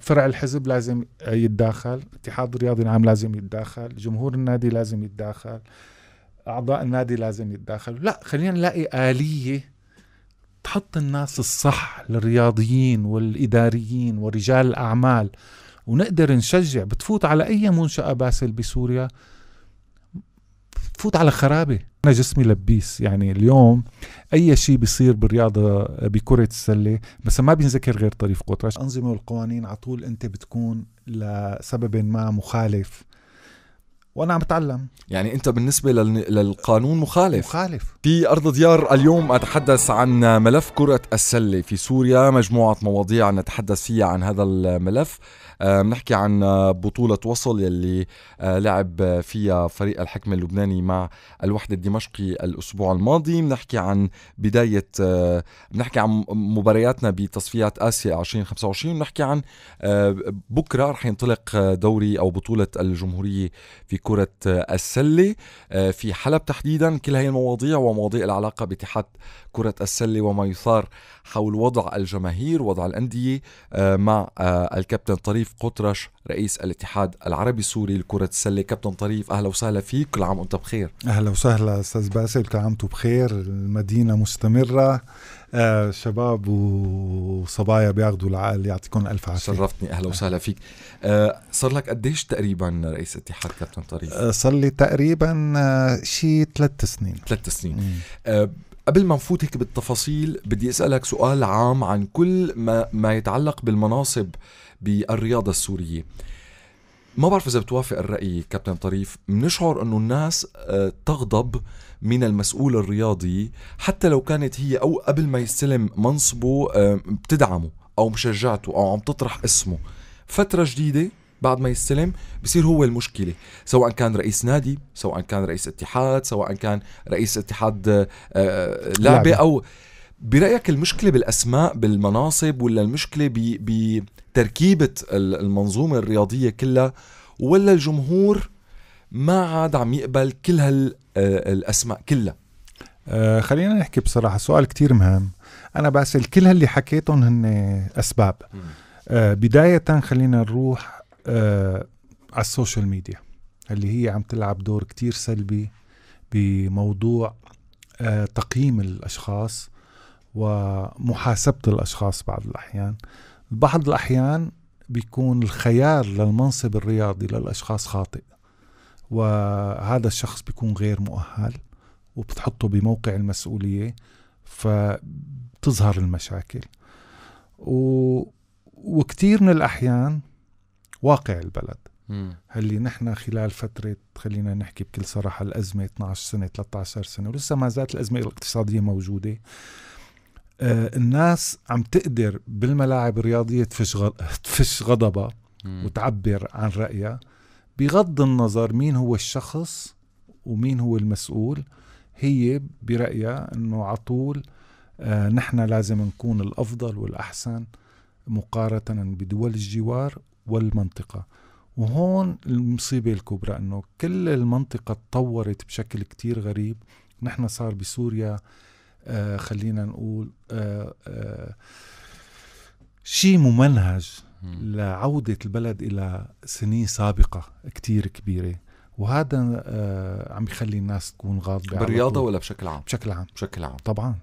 فرع الحزب لازم يتداخل اتحاد الرياضي العام لازم يتداخل جمهور النادي لازم يتداخل اعضاء النادي لازم يتداخلوا لا خلينا نلاقي اليه تحط الناس الصح للرياضيين والاداريين ورجال الاعمال ونقدر نشجع بتفوت على اي منشاه باسل بسوريا بتفوت على خرابه انا جسمي لبيس يعني اليوم اي شيء بيصير بالرياضه بكره السله بس ما بينذكر غير طريف قطرش الانظمه والقوانين على طول انت بتكون لسبب ما مخالف وانا عم بتعلم يعني انت بالنسبه للقانون مخالف مخالف في ارض ديار اليوم اتحدث عن ملف كره السله في سوريا مجموعه مواضيع نتحدث فيها عن هذا الملف بنحكي آه، عن بطولة وصل يلي آه، لعب فيها فريق الحكم اللبناني مع الوحدة الدمشقي الأسبوع الماضي بنحكي عن بداية آه، بنحكي عن مبارياتنا بتصفيات آسيا 2025 بنحكي عن بكرة رح ينطلق دوري أو بطولة الجمهورية في كرة السلة في حلب تحديدا كل هاي المواضيع ومواضيع العلاقة باتحاد كرة السلة وما يثار حول وضع الجماهير وضع الأندية آه، مع آه، الكابتن طريف قطرش رئيس الاتحاد العربي السوري لكرة السلة كابتن طريف أهلا وسهلا فيك كل عام وأنت بخير أهلا وسهلا أستاذ باسل كل عام وأنتم بخير المدينة مستمرة آه شباب وصبايا بياخذوا العقل يعطيكم الف عافيه شرفتني اهلا وسهلا فيك آه صار لك قديش تقريبا رئيس اتحاد كابتن طريف آه صار لي تقريبا آه، شيء ثلاث سنين ثلاث سنين قبل ما نفوت هيك بالتفاصيل بدي اسالك سؤال عام عن كل ما ما يتعلق بالمناصب بالرياضه السوريه ما بعرف اذا بتوافق الراي كابتن طريف بنشعر انه الناس آه، تغضب من المسؤول الرياضي حتى لو كانت هي او قبل ما يستلم منصبه آه، بتدعمه او مشجعته او عم تطرح اسمه فتره جديده بعد ما يستلم بصير هو المشكله سواء كان رئيس نادي سواء كان رئيس اتحاد سواء كان رئيس اتحاد آه، آه، لعبه او برايك المشكله بالاسماء بالمناصب ولا المشكله بتركيبه المنظومه الرياضيه كلها ولا الجمهور ما عاد عم يقبل كل هالاسماء آه، كلها آه خلينا نحكي بصراحه سؤال كتير مهم انا بس كل هاللي حكيتهم هن اسباب آه بدايه خلينا نروح آه على السوشيال ميديا اللي هي عم تلعب دور كتير سلبي بموضوع آه تقييم الأشخاص ومحاسبة الأشخاص بعض الأحيان بعض الأحيان بيكون الخيار للمنصب الرياضي للأشخاص خاطئ وهذا الشخص بيكون غير مؤهل وبتحطه بموقع المسؤولية فبتظهر المشاكل و... وكتير من الأحيان واقع البلد اللي نحن خلال فترة خلينا نحكي بكل صراحة الأزمة 12 سنة 13 سنة ولسه ما زالت الأزمة الاقتصادية موجودة آه الناس عم تقدر بالملاعب الرياضية تفش, غض... تفش غضبها وتعبر عن رأيها بغض النظر مين هو الشخص ومين هو المسؤول هي برأيها أنه على طول آه نحن لازم نكون الأفضل والأحسن مقارنة بدول الجوار والمنطقة وهون المصيبة الكبرى أنه كل المنطقة تطورت بشكل كتير غريب نحن صار بسوريا آه خلينا نقول آه آه شيء ممنهج لعودة البلد إلى سنين سابقة كتير كبيرة وهذا آه عم يخلي الناس تكون غاضبة بالرياضة ولا بشكل عام؟ بشكل عام بشكل عام طبعا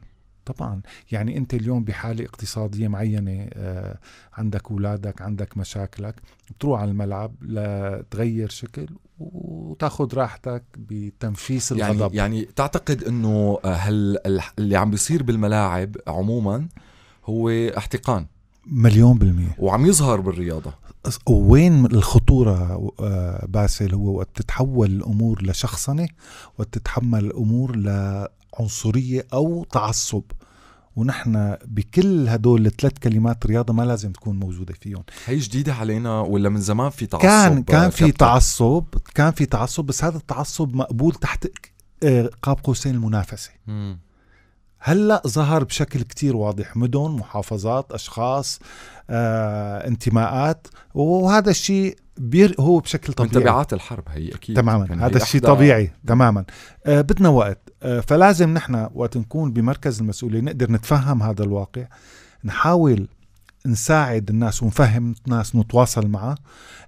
طبعا يعني انت اليوم بحاله اقتصاديه معينه آه، عندك اولادك عندك مشاكلك بتروح على الملعب لتغير شكل وتاخذ راحتك بتنفيس يعني- الغضب يعني يعني تعتقد انه آه، هل اللي عم بيصير بالملاعب عموما هو احتقان مليون بالمية وعم يظهر بالرياضة وين الخطورة آه، باسل هو وقت تتحول الأمور لشخصنة وقت تتحمل الأمور عنصرية أو تعصب ونحن بكل هدول الثلاث كلمات رياضة ما لازم تكون موجودة فيهم هي جديدة علينا ولا من زمان في تعصب كان كان في تعصب كان في تعصب بس هذا التعصب مقبول تحت آه، قاب قوسين المنافسة م. هلا ظهر بشكل كتير واضح مدن محافظات اشخاص آه، انتماءات وهذا الشيء بير هو بشكل طبيعي من تبعات الحرب هي اكيد تماما يعني هذا الشيء طبيعي تماما آه بدنا وقت آه فلازم نحن وقت نكون بمركز المسؤوليه نقدر نتفهم هذا الواقع نحاول نساعد الناس ونفهم الناس نتواصل معه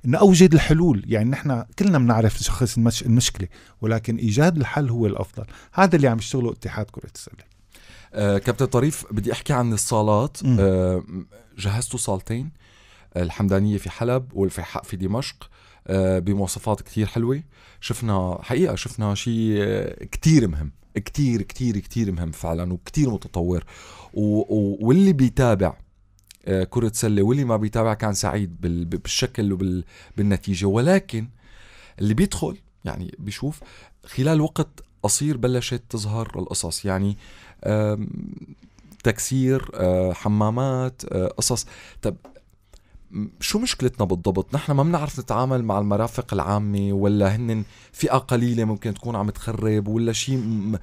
نأوجد الحلول يعني نحن كلنا بنعرف نشخص المش... المشكلة ولكن إيجاد الحل هو الأفضل هذا اللي عم يشتغله اتحاد كرة السلة آه كابتن طريف بدي أحكي عن الصالات آه جهزتوا صالتين الحمدانيه في حلب وفي في دمشق آه، بمواصفات كتير حلوه شفنا حقيقه شفنا شيء آه، كتير مهم كتير كتير كتير مهم فعلا وكتير متطور و... واللي بيتابع آه، كرة سلة واللي ما بيتابع كان سعيد بال... بالشكل وبالنتيجة وبال... ولكن اللي بيدخل يعني بيشوف خلال وقت قصير بلشت تظهر القصص يعني تكسير حمامات قصص طب شو مشكلتنا بالضبط نحن ما بنعرف نتعامل مع المرافق العامة ولا هن فئة قليلة ممكن تكون عم تخرب ولا شيء م...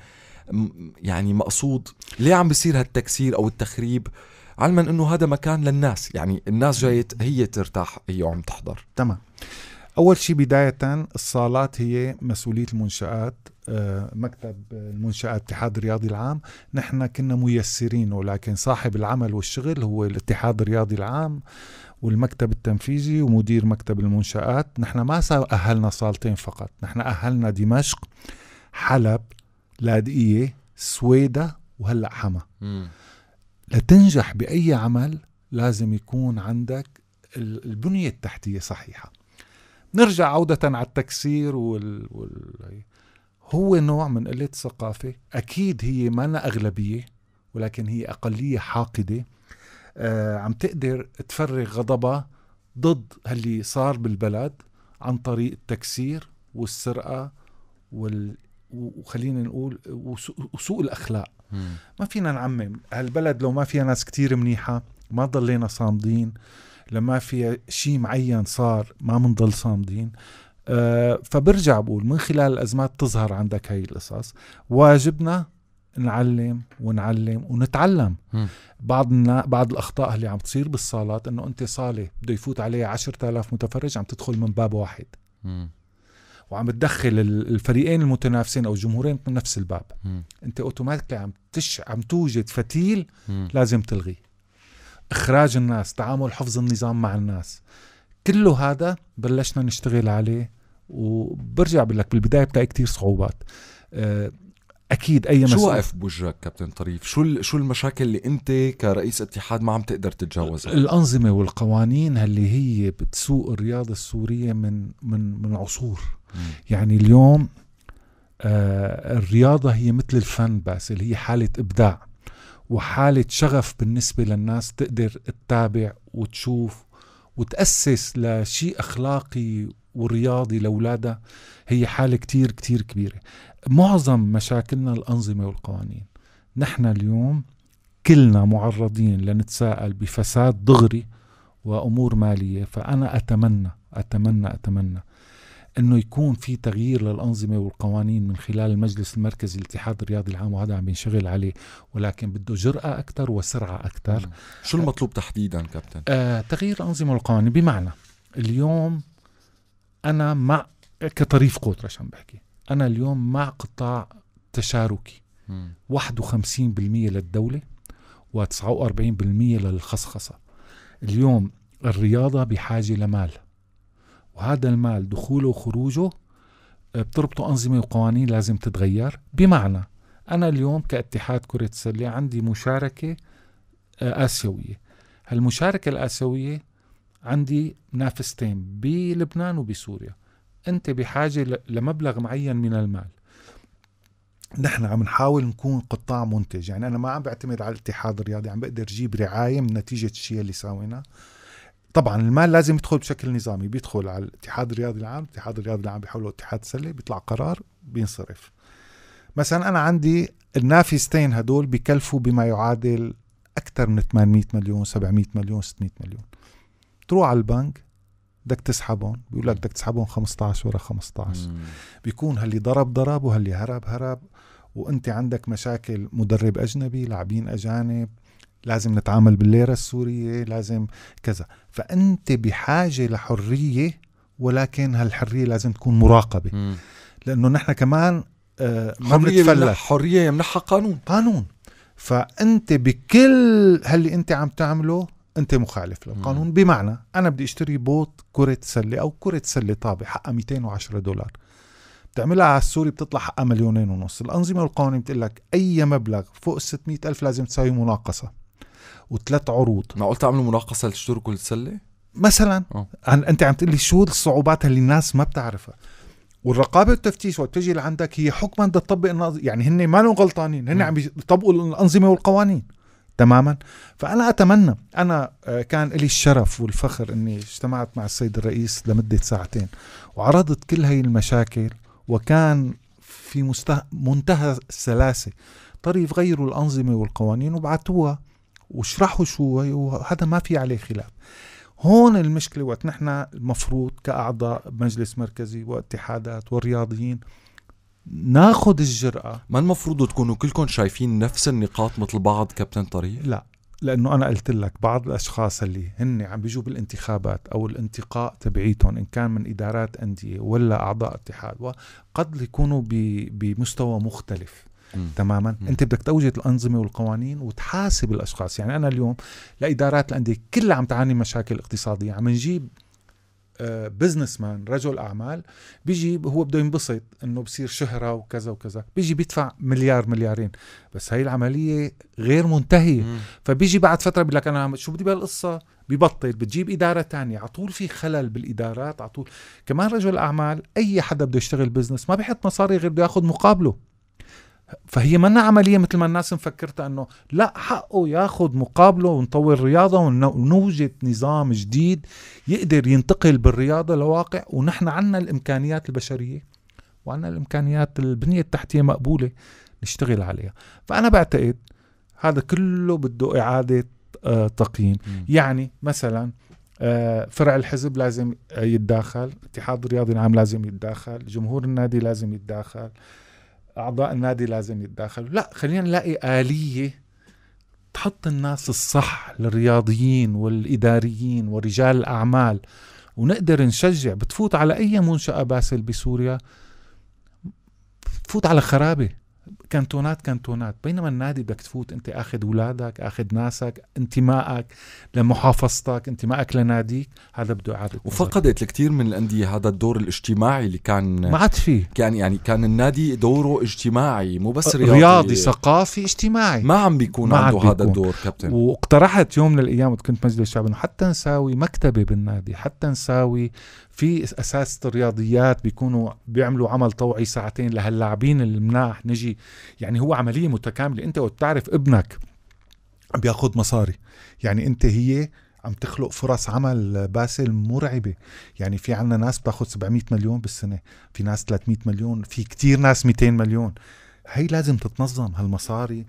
م... يعني مقصود ليه عم بيصير هالتكسير أو التخريب علما انه هذا مكان للناس يعني الناس جاية هي ترتاح هي وعم تحضر تمام اول شيء بدايه الصالات هي مسؤوليه المنشات آه، مكتب المنشآت الاتحاد الرياضي العام نحن كنا ميسرين ولكن صاحب العمل والشغل هو الاتحاد الرياضي العام والمكتب التنفيذي ومدير مكتب المنشآت نحن ما أهلنا صالتين فقط نحن أهلنا دمشق حلب لاذقية سويدا وهلأ حما لتنجح بأي عمل لازم يكون عندك البنية التحتية صحيحة نرجع عودة على التكسير وال... وال... هو نوع من قلة الثقافة أكيد هي ما أغلبية ولكن هي أقلية حاقدة آه، عم تقدر تفرغ غضبها ضد اللي صار بالبلد عن طريق التكسير والسرقة وال وخلينا نقول وسوء الاخلاق ما فينا نعمم هالبلد لو ما فيها ناس كتير منيحه ما ضلينا صامدين لما في شيء معين صار ما بنضل صامدين أه فبرجع بقول من خلال الازمات تظهر عندك هاي القصص واجبنا نعلم ونعلم ونتعلم بعض بعض الاخطاء اللي عم تصير بالصالات انه انت صاله بده يفوت عليها 10000 متفرج عم تدخل من باب واحد وعم تدخل الفريقين المتنافسين او الجمهورين من نفس الباب انت اوتوماتيكلي عم تش عم توجد فتيل لازم تلغيه اخراج الناس تعامل حفظ النظام مع الناس كله هذا بلشنا نشتغل عليه وبرجع بقول لك بالبدايه بتلاقي كتير صعوبات أه اكيد اي مسؤول شو واقف بوجهك كابتن طريف شو شو المشاكل اللي انت كرئيس اتحاد ما عم تقدر تتجاوزها الانظمه والقوانين اللي هي بتسوق الرياضه السوريه من من من عصور م. يعني اليوم آه الرياضه هي مثل الفن بس اللي هي حاله ابداع وحاله شغف بالنسبه للناس تقدر تتابع وتشوف وتاسس لشيء اخلاقي ورياضي لاولادها هي حاله كتير كتير كبيره معظم مشاكلنا الانظمه والقوانين نحن اليوم كلنا معرضين لنتساءل بفساد دغري وامور ماليه فانا اتمنى اتمنى اتمنى انه يكون في تغيير للانظمه والقوانين من خلال المجلس المركزي الاتحاد الرياضي العام وهذا عم بينشغل عليه ولكن بده جرأه اكثر وسرعه اكثر شو المطلوب تحديدا كابتن آه تغيير الانظمه والقوانين بمعنى اليوم انا مع كطريف قطر عم بحكي انا اليوم مع قطاع تشاركي م. 51% للدوله و49% للخصخصه اليوم الرياضه بحاجه لمال وهذا المال دخوله وخروجه آه، بتربطه انظمه وقوانين لازم تتغير بمعنى انا اليوم كاتحاد كره السله عندي مشاركه آه، اسيويه هالمشاركه الاسيويه عندي منافستين بلبنان وبسوريا انت بحاجه لمبلغ معين من المال نحن عم نحاول نكون قطاع منتج يعني انا ما عم بعتمد على الاتحاد الرياضي عم بقدر جيب رعايه من نتيجه الشيء اللي ساويناه طبعا المال لازم يدخل بشكل نظامي بيدخل على الاتحاد الرياضي العام الاتحاد الرياضي العام بيحوله اتحاد سله بيطلع قرار بينصرف مثلا انا عندي النافذتين هدول بكلفوا بما يعادل اكثر من 800 مليون 700 مليون 600 مليون تروح على البنك بدك تسحبهم بيقول لك بدك تسحبهم 15 ورا 15 مم. بيكون هاللي ضرب ضرب وهاللي هرب هرب وانت عندك مشاكل مدرب اجنبي لاعبين اجانب لازم نتعامل بالليره السوريه لازم كذا فانت بحاجه لحريه ولكن هالحريه لازم تكون مراقبه مم. لانه نحن كمان آه، ما بنتفلت حريه يمنحها قانون قانون فانت بكل هاللي انت عم تعمله انت مخالف للقانون مم. بمعنى انا بدي اشتري بوط كره سله او كره سله طابه حقها 210 دولار بتعملها على السوري بتطلع حقها مليونين ونص الانظمه والقوانين بتقول لك اي مبلغ فوق ال ألف لازم تساوي مناقصه وثلاث عروض ما قلت اعملوا مناقصه لتشتروا كرة سله مثلا أوه. انت عم تقول لي شو الصعوبات اللي الناس ما بتعرفها والرقابه والتفتيش وقت تجي لعندك هي حكما بدها تطبق يعني هن ما غلطانين هن عم يطبقوا الانظمه والقوانين تماما فأنا أتمنى أنا آه، كان لي الشرف والفخر أني اجتمعت مع السيد الرئيس لمدة ساعتين وعرضت كل هاي المشاكل وكان في مسته... منتهى السلاسة طريف غيروا الأنظمة والقوانين وبعتوها وشرحوا شو وهذا ما في عليه خلاف هون المشكلة وقت نحن المفروض كأعضاء مجلس مركزي واتحادات والرياضيين ناخد الجرأة ما المفروض تكونوا كلكم شايفين نفس النقاط مثل بعض كابتن طريق؟ لا لانه انا قلت لك بعض الاشخاص اللي هن عم بيجوا بالانتخابات او الانتقاء تبعيتهم ان كان من ادارات انديه ولا اعضاء اتحاد وقد يكونوا بمستوى مختلف مم. تماما مم. انت بدك توجد الانظمه والقوانين وتحاسب الاشخاص يعني انا اليوم لادارات الانديه كلها عم تعاني مشاكل اقتصاديه عم نجيب بزنس مان رجل اعمال بيجي هو بده ينبسط انه بصير شهره وكذا وكذا بيجي بيدفع مليار مليارين بس هاي العمليه غير منتهيه فبيجي بعد فتره بيقول لك انا شو بدي بهالقصه ببطل بتجيب اداره تانية على طول في خلل بالادارات على طول كمان رجل اعمال اي حدا بده يشتغل بزنس ما بيحط مصاري غير بده ياخذ مقابله فهي منا عمليه مثل ما الناس مفكرتها انه لا حقه ياخذ مقابله ونطور رياضه ونوجد نظام جديد يقدر ينتقل بالرياضه لواقع ونحن عنا الامكانيات البشريه وعنا الامكانيات البنيه التحتيه مقبوله نشتغل عليها فانا بعتقد هذا كله بده اعاده آه، تقييم يعني مثلا آه، فرع الحزب لازم يتداخل الاتحاد الرياضي العام لازم يتداخل جمهور النادي لازم يتداخل اعضاء النادي لازم يتداخلوا لا خلينا نلاقي اليه تحط الناس الصح للرياضيين والاداريين ورجال الاعمال ونقدر نشجع بتفوت على اي منشاه باسل بسوريا بتفوت على خرابه كانتونات كانتونات بينما النادي بدك تفوت انت اخذ اولادك اخذ ناسك انتمائك لمحافظتك انتمائك لناديك هذا بده اعاده وفقدت الكثير من الانديه هذا الدور الاجتماعي اللي كان ما عاد فيه كان يعني كان النادي دوره اجتماعي مو بس رياضي رياضي ثقافي اجتماعي ما عم بيكون ما عنده بيكون. هذا الدور كابتن واقترحت يوم من الايام كنت مجلس الشعب انه حتى نساوي مكتبه بالنادي حتى نساوي في اساس الرياضيات بيكونوا بيعملوا عمل طوعي ساعتين لهاللاعبين المناح نجي يعني هو عمليه متكامله انت وقت بتعرف ابنك بياخذ مصاري يعني انت هي عم تخلق فرص عمل باسل مرعبة يعني في عنا ناس بتاخذ 700 مليون بالسنة في ناس 300 مليون في كتير ناس 200 مليون هي لازم تتنظم هالمصاري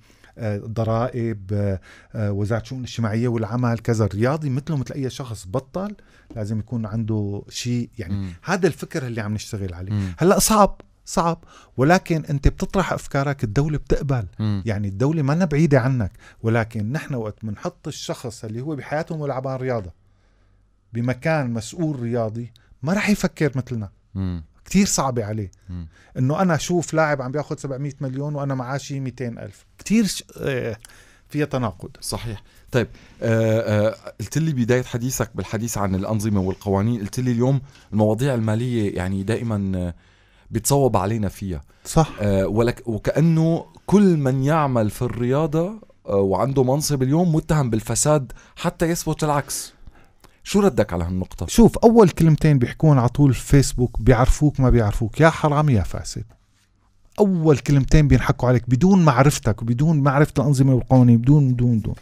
ضرائب وزاره الشؤون الاجتماعيه والعمل كذا الرياضي مثله مثل اي شخص بطل لازم يكون عنده شيء يعني مم. هذا الفكر اللي عم نشتغل عليه هلا صعب صعب ولكن انت بتطرح افكارك الدوله بتقبل م. يعني الدوله ما بعيده عنك ولكن نحن وقت بنحط الشخص اللي هو بحياته ملعبان رياضه بمكان مسؤول رياضي ما راح يفكر مثلنا م. كتير صعبة عليه م. انه انا اشوف لاعب عم بياخذ 700 مليون وانا معاشي 200 الف كتير ش... آه، فيها تناقض صحيح طيب آه، آه، قلت لي بدايه حديثك بالحديث عن الانظمه والقوانين قلت لي اليوم المواضيع الماليه يعني دائما بتصوب علينا فيها صح آه ولك وكانه كل من يعمل في الرياضه وعنده منصب اليوم متهم بالفساد حتى يثبت العكس شو ردك على هالنقطة؟ شوف أول كلمتين بيحكون على طول فيسبوك بيعرفوك ما بيعرفوك يا حرام يا فاسد أول كلمتين بينحكوا عليك بدون معرفتك وبدون معرفة الأنظمة والقوانين بدون بدون بدون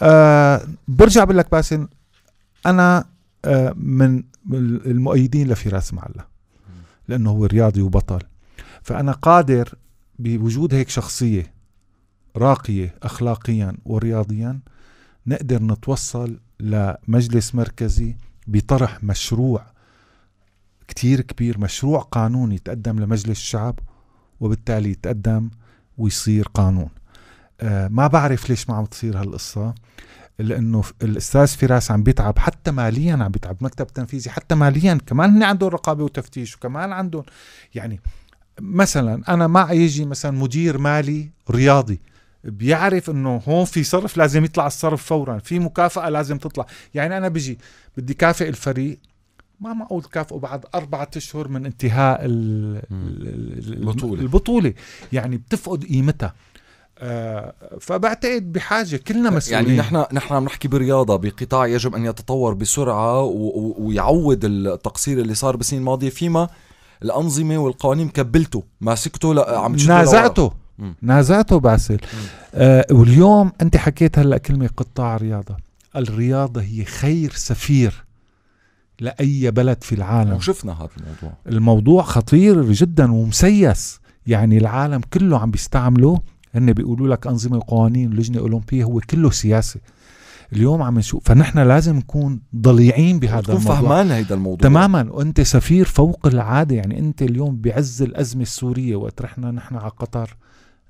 آه برجع بقول لك باسل أنا آه من المؤيدين لفراس معلا لأنه هو رياضي وبطل فأنا قادر بوجود هيك شخصية راقية أخلاقيا ورياضيا نقدر نتوصل لمجلس مركزي بطرح مشروع كتير كبير مشروع قانون يتقدم لمجلس الشعب وبالتالي يتقدم ويصير قانون آه ما بعرف ليش ما عم تصير هالقصة لأنه الأستاذ فراس عم بيتعب حتى ماليا عم بيتعب مكتب تنفيذي حتى ماليا كمان هن عندهم رقابة وتفتيش وكمان عندهم يعني مثلا أنا ما يجي مثلا مدير مالي رياضي بيعرف انه هون في صرف لازم يطلع الصرف فورا في مكافأة لازم تطلع يعني انا بجي بدي كافئ الفريق ما معقول تكافئه بعد أربعة أشهر من انتهاء البطولة البطولة يعني بتفقد قيمتها آه فبعتقد بحاجه كلنا يعني مسؤولين يعني نحن نحن عم نحكي برياضه بقطاع يجب ان يتطور بسرعه ويعوض التقصير اللي صار بالسنين الماضيه فيما الانظمه والقوانين كبلته ماسكته عم تشده نازعته نازعته باسل آه واليوم انت حكيت هلا كلمه قطاع رياضه الرياضه هي خير سفير لاي بلد في العالم وشفنا هذا الموضوع الموضوع خطير جدا ومسيس يعني العالم كله عم بيستعمله هن بيقولوا لك انظمه وقوانين اللجنه اولمبيه هو كله سياسي اليوم عم نشوف فنحن لازم نكون ضليعين بهذا الموضوع فهمان هيدا الموضوع تماما وانت سفير فوق العاده يعني انت اليوم بعز الازمه السوريه وقت رحنا نحن على قطر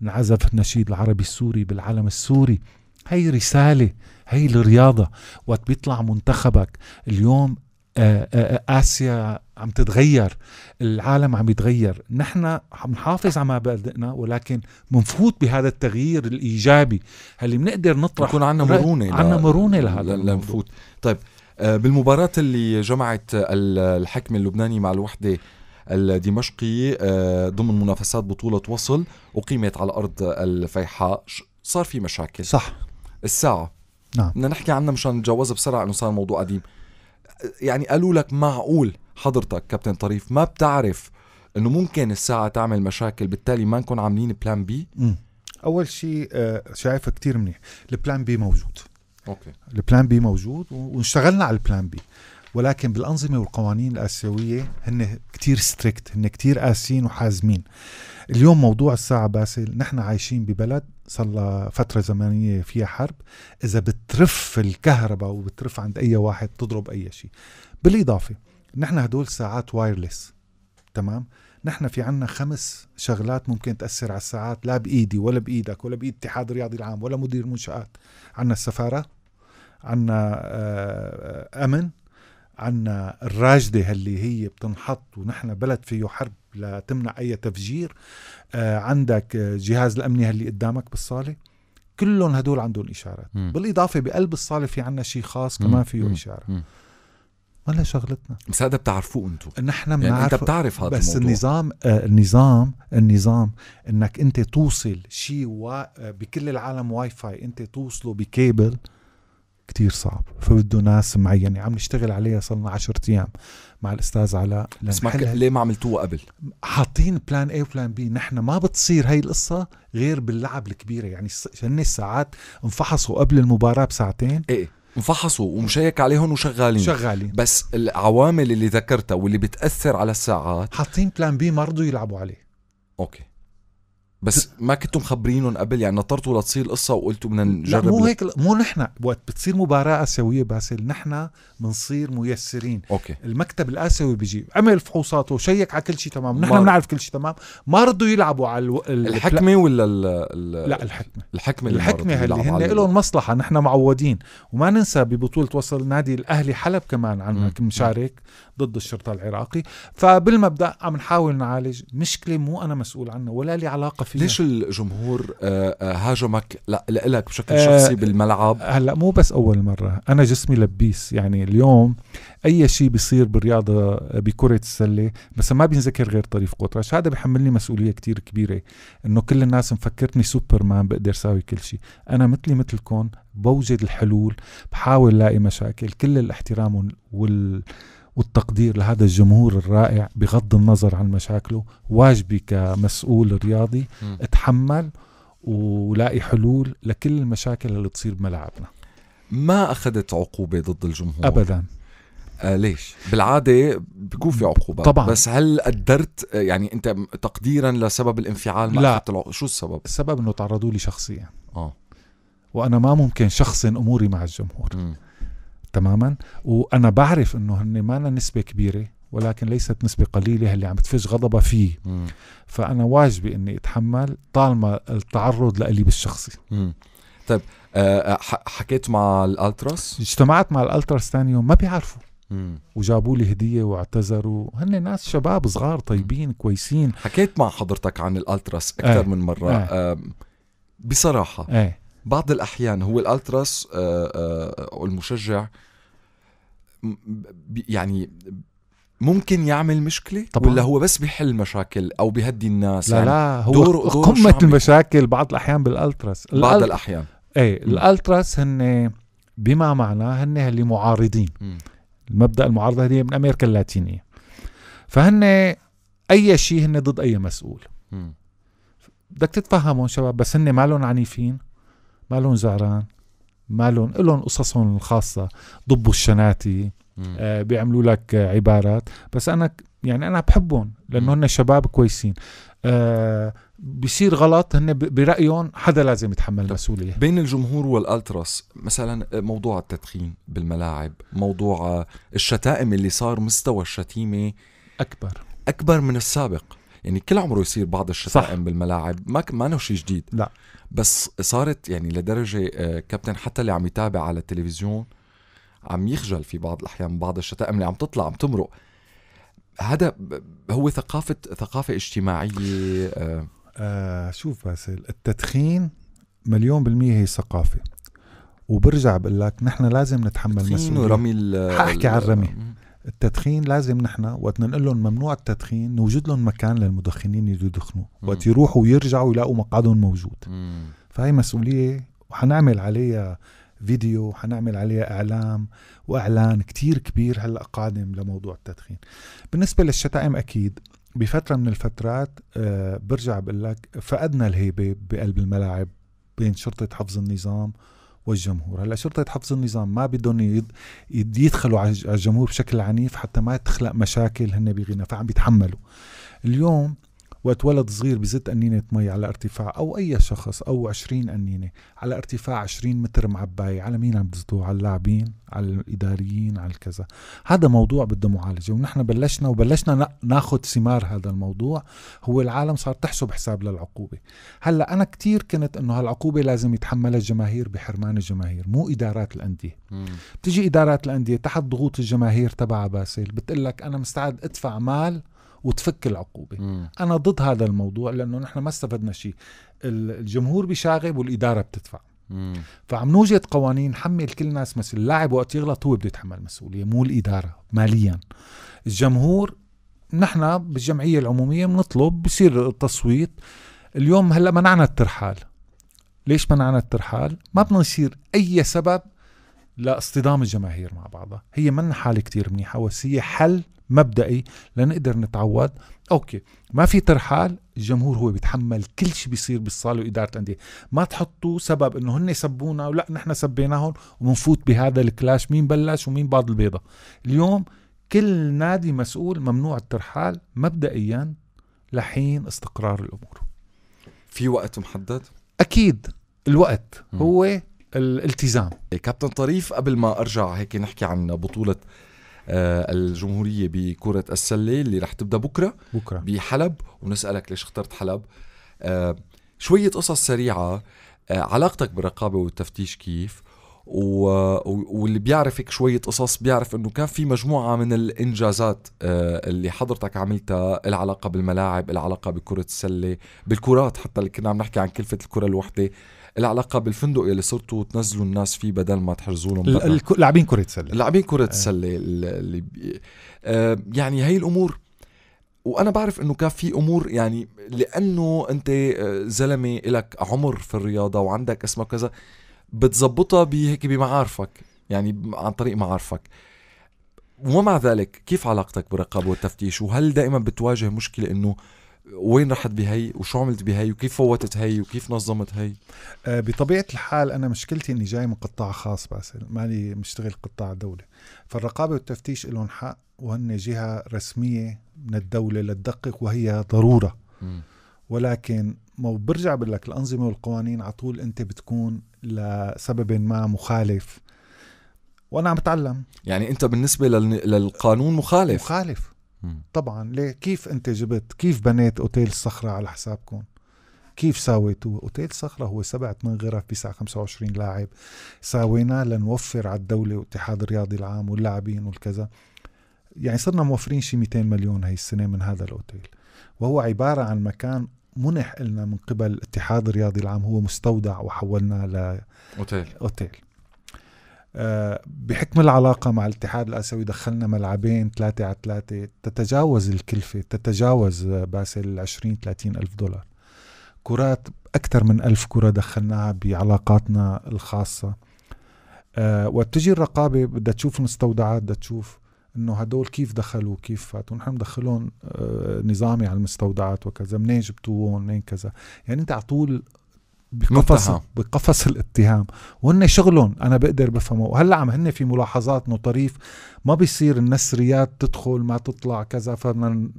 انعزف النشيد العربي السوري بالعلم السوري هي رسالة هي الرياضة وقت بيطلع منتخبك اليوم آه، آه، آه، آسيا عم تتغير العالم عم يتغير نحن عم نحافظ على مبادئنا ولكن منفوت بهذا التغيير الإيجابي اللي بنقدر نطرح يكون عندنا مرونة عندنا مرونة لهذا لنفوت طيب بالمباراة اللي جمعت الحكم اللبناني مع الوحدة الدمشقي آه، ضمن منافسات بطولة وصل أقيمت على أرض الفيحاء صار في مشاكل صح الساعة نعم بدنا نحكي عنها مشان نتجاوزها بسرعة إنه صار موضوع قديم يعني قالوا لك معقول حضرتك كابتن طريف ما بتعرف انه ممكن الساعه تعمل مشاكل بالتالي ما نكون عاملين بلان بي م. اول شيء آه، شايفه كتير منيح البلان بي موجود اوكي البلان بي موجود واشتغلنا على البلان بي ولكن بالأنظمة والقوانين الآسيوية هن كتير ستريكت هن كتير قاسيين وحازمين اليوم موضوع الساعة باسل نحن عايشين ببلد صار لها فترة زمنية فيها حرب إذا بترف الكهرباء وبترف عند أي واحد تضرب أي شيء بالإضافة نحن هدول ساعات وايرلس تمام نحن في عنا خمس شغلات ممكن تأثر على الساعات لا بإيدي ولا بإيدك ولا بإيد اتحاد الرياضي العام ولا مدير منشآت عنا السفارة عنا آه، آه، أمن عنا الراجدة اللي هي بتنحط ونحن بلد فيه حرب لا تمنع أي تفجير آه، عندك آه، جهاز الأمني اللي قدامك بالصالة كلهم هدول عندهم إشارات مم. بالإضافة بقلب الصالة في عنا شيء خاص كمان فيه مم. إشارة م. ولا شغلتنا بس هذا بتعرفوه انتم نحن بنعرف يعني انت بتعرف هذا بس الموضوع. النظام آه النظام النظام انك انت توصل شيء و... آه بكل العالم واي فاي انت توصله بكيبل كتير صعب فبده ناس معينة يعني عم نشتغل عليها صلنا 10 أيام مع الأستاذ علاء بس ما ليه ما عملتوها قبل؟ حاطين بلان اي وبلان بي نحن ما بتصير هاي القصة غير باللعب الكبيرة يعني هن الساعات انفحصوا قبل المباراة بساعتين ايه انفحصوا ومشيك عليهم وشغالين شغالين بس العوامل اللي ذكرتها واللي بتأثر على الساعات حاطين بلان بي ما رضوا يلعبوا عليه اوكي بس ما كنتوا مخبرينهم قبل يعني نطرتوا لتصير القصة وقلتوا بدنا نجرب لا مو هيك مو نحن وقت بتصير مباراه اسيويه باسل نحن بنصير ميسرين اوكي المكتب الاسيوي بيجي عمل فحوصاته شيك على كل شيء تمام نحن بنعرف كل شيء تمام ما رضوا يلعبوا على الو... ال... الحكمه ولا ال... ال... لا الحكمه الحكمه الحكمه اللي هن لهم مصلحه نحن معودين وما ننسى ببطوله وصل نادي الاهلي حلب كمان عنا مشارك ضد الشرطه العراقي فبالمبدا عم نحاول نعالج مشكله مو انا مسؤول عنها ولا لي علاقه فيها ليش الجمهور آه، آه، هاجمك لك بشكل آه، شخصي بالملعب هلا مو بس اول مره انا جسمي لبيس يعني اليوم اي شيء بيصير بالرياضه بكره السله بس ما بينذكر غير طريف قطرش هذا بحملني مسؤوليه كتير كبيره انه كل الناس مفكرتني سوبرمان بقدر ساوي كل شيء انا مثلي مثلكم بوجد الحلول بحاول لاقي مشاكل كل الاحترام وال والتقدير لهذا الجمهور الرائع بغض النظر عن مشاكله واجبي كمسؤول رياضي م. اتحمل ولاقي حلول لكل المشاكل اللي تصير بملعبنا ما اخذت عقوبه ضد الجمهور ابدا آه ليش؟ بالعاده بيكون في عقوبات طبعا بس هل قدرت آه، يعني انت تقديرا لسبب الانفعال ما لا العقوبة. شو السبب؟ السبب انه تعرضوا لي شخصيا اه وانا ما ممكن شخصا اموري مع الجمهور م. تماما وانا بعرف انه هن ما نسبه كبيره ولكن ليست نسبة قليلة اللي عم بتفج غضبها فيه مم. فأنا واجبي إني أتحمل طالما التعرض لي بالشخصي مم. طيب أه, آه، حكيت مع الالتراس اجتمعت مع الالتراس ثاني يوم ما بيعرفوا وجابوا لي هديه واعتذروا هن ناس شباب صغار طيبين كويسين حكيت مع حضرتك عن الالتراس إيه، اكثر آه. من مره آه. بصراحه آه. بعض الاحيان هو الالتراس آه آه المشجع يعني ممكن يعمل مشكلة طبعا. ولا هو بس بيحل مشاكل أو بيهدي الناس لا يعني لا هو دور قمة المشاكل بعض الأحيان بالألترس بعض الأل... الأحيان ايه الألترس هن بما معناه هن اللي معارضين المبدأ المعارضة هذه من أمريكا اللاتينية فهن أي شيء هن ضد أي مسؤول بدك تتفهمهم شباب بس هن مالهم عنيفين مالهم زعران مالهم لهم قصصهم الخاصة ضبوا الشناتي آه بيعملوا لك آه عبارات بس أنا يعني أنا بحبهم لأنه هن شباب كويسين آه بيصير غلط هن برايهم حدا لازم يتحمل المسؤوليه بين الجمهور والالتراس مثلا آه، موضوع التدخين بالملاعب موضوع آه، الشتائم اللي صار مستوى الشتيمه اكبر اكبر من السابق يعني كل عمره يصير بعض الشتائم بالملاعب ما ما ما شيء جديد لا بس صارت يعني لدرجه آه، كابتن حتى اللي عم يتابع على التلفزيون عم يخجل في بعض الاحيان بعض الشتائم اللي عم تطلع عم تمرق هذا هو ثقافه ثقافه اجتماعيه آه. آه شوف باسل التدخين مليون بالمية هي ثقافة وبرجع بقول لك نحن لازم نتحمل مسؤولية رمي حاحكي عن الرمي التدخين لازم نحن وقت نقول لهم ممنوع التدخين نوجد لهم مكان للمدخنين يدخنوا وقت يروحوا ويرجعوا يلاقوا مقعدهم موجود فهي مسؤوليه وحنعمل عليها فيديو حنعمل عليها اعلام واعلان كتير كبير هلا قادم لموضوع التدخين بالنسبه للشتائم اكيد بفتره من الفترات آه، برجع بقول لك فقدنا الهيبه بقلب الملاعب بين شرطه حفظ النظام والجمهور هلا شرطة حفظ النظام ما بدهم يدخلوا على الجمهور بشكل عنيف حتى ما تخلق مشاكل هن بغنى فعم بيتحملوا اليوم وقت ولد صغير بزت قنينة مي على ارتفاع أو أي شخص أو 20 قنينة على ارتفاع 20 متر معباية على مين عم بتزتوه على اللاعبين على الإداريين على الكذا هذا موضوع بده معالجة ونحن بلشنا وبلشنا ناخد ثمار هذا الموضوع هو العالم صار تحسب حساب للعقوبة هلا أنا كتير كنت إنه هالعقوبة لازم يتحملها الجماهير بحرمان الجماهير مو إدارات الأندية بتيجي إدارات الأندية تحت ضغوط الجماهير تبع باسل بتقول لك أنا مستعد أدفع مال وتفك العقوبه مم. انا ضد هذا الموضوع لانه نحن ما استفدنا شيء الجمهور بشاغب والاداره بتدفع مم. فعم نوجد قوانين حمل كل الناس مسؤوليه اللاعب وقت يغلط هو بده يتحمل مسؤوليه مو الاداره ماليا الجمهور نحن بالجمعيه العموميه بنطلب بصير التصويت اليوم هلا منعنا الترحال ليش منعنا الترحال ما بدنا نصير اي سبب لاصطدام الجماهير مع بعضها هي من حالة كتير منيحة بس هي حل مبدئي لنقدر نتعود اوكي ما في ترحال الجمهور هو بيتحمل كل شيء بيصير بالصاله واداره الانديه ما تحطوا سبب انه هن سبونا ولا نحن سبيناهم وبنفوت بهذا الكلاش مين بلش ومين بعض البيضه اليوم كل نادي مسؤول ممنوع الترحال مبدئيا لحين استقرار الامور في وقت محدد اكيد الوقت هو الالتزام إيه، كابتن طريف قبل ما ارجع هيك نحكي عن بطوله آه، الجمهوريه بكره السله اللي رح تبدا بكره بكره بحلب ونسالك ليش اخترت حلب آه، شويه قصص سريعه آه، علاقتك بالرقابه والتفتيش كيف واللي بيعرفك شوية قصص بيعرف انه كان في مجموعة من الانجازات اللي حضرتك عملتها العلاقة بالملاعب العلاقة بكرة السلة بالكرات حتى اللي كنا عم نحكي عن كلفة الكرة الوحدة العلاقه بالفندق يلي صرتوا تنزلوا الناس فيه بدل ما تحجزوا لهم لاعبين كره سله لاعبين كره إيه. سله اللي آه يعني هي الامور وانا بعرف انه كان في امور يعني لانه انت آه، زلمه لك عمر في الرياضه وعندك اسمك وكذا بتظبطها بهيك بمعارفك يعني عن طريق معارفك ومع ذلك كيف علاقتك بالرقابه والتفتيش وهل دائما بتواجه مشكله انه وين رحت بهي وشو عملت بهي وكيف فوتت هي وكيف نظمت هي آه بطبيعه الحال انا مشكلتي اني جاي من قطاع خاص باسل مالي مشتغل قطاع دولي فالرقابه والتفتيش لهم حق وهن جهه رسميه من الدوله لتدقق وهي ضروره م. ولكن ما برجع بقول لك الانظمه والقوانين على طول انت بتكون لسبب ما مخالف وانا عم بتعلم يعني انت بالنسبه للقانون مخالف مخالف طبعا ليه كيف انت جبت كيف بنيت اوتيل الصخره على حسابكم كيف ساويتوه اوتيل الصخره هو سبع ثمان غرف بيسع 25 لاعب ساويناه لنوفر على الدوله والاتحاد الرياضي العام واللاعبين والكذا يعني صرنا موفرين شي 200 مليون هي السنه من هذا الاوتيل وهو عباره عن مكان منح لنا من قبل الاتحاد الرياضي العام هو مستودع وحولناه ل اوتيل اوتيل بحكم العلاقة مع الاتحاد الآسيوي دخلنا ملعبين ثلاثة على ثلاثة تتجاوز الكلفة تتجاوز باسل 20 30 ألف دولار كرات أكثر من ألف كرة دخلناها بعلاقاتنا الخاصة أه وتجي الرقابة بدها تشوف المستودعات بدها تشوف انه هدول كيف دخلوا كيف فاتوا نحن مدخلون أه نظامي على المستودعات وكذا منين جبتوهم منين كذا يعني انت على طول بقفص بقفص الاتهام وهن شغلهم انا بقدر بفهمه وهلا عم هن في ملاحظات انه طريف ما بيصير النسريات تدخل ما تطلع كذا فمن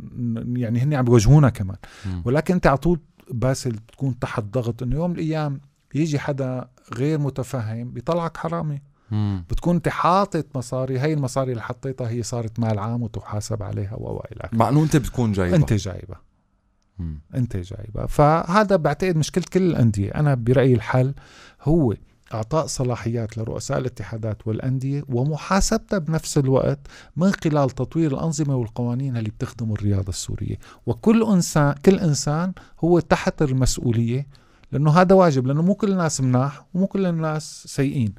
يعني هن عم بيواجهونا كمان ولكن انت على طول باسل تكون تحت ضغط انه يوم من الايام يجي حدا غير متفهم بيطلعك حرامي مم. بتكون انت حاطط مصاري هاي المصاري اللي حطيتها هي صارت مال عام وتحاسب عليها والى اخره مع انه انت بتكون جايبها انت جايبها انت جايبها فهذا بعتقد مشكله كل الانديه انا برايي الحل هو اعطاء صلاحيات لرؤساء الاتحادات والانديه ومحاسبتها بنفس الوقت من خلال تطوير الانظمه والقوانين اللي بتخدم الرياضه السوريه وكل انسان كل انسان هو تحت المسؤوليه لانه هذا واجب لانه مو كل الناس مناح ومو كل الناس سيئين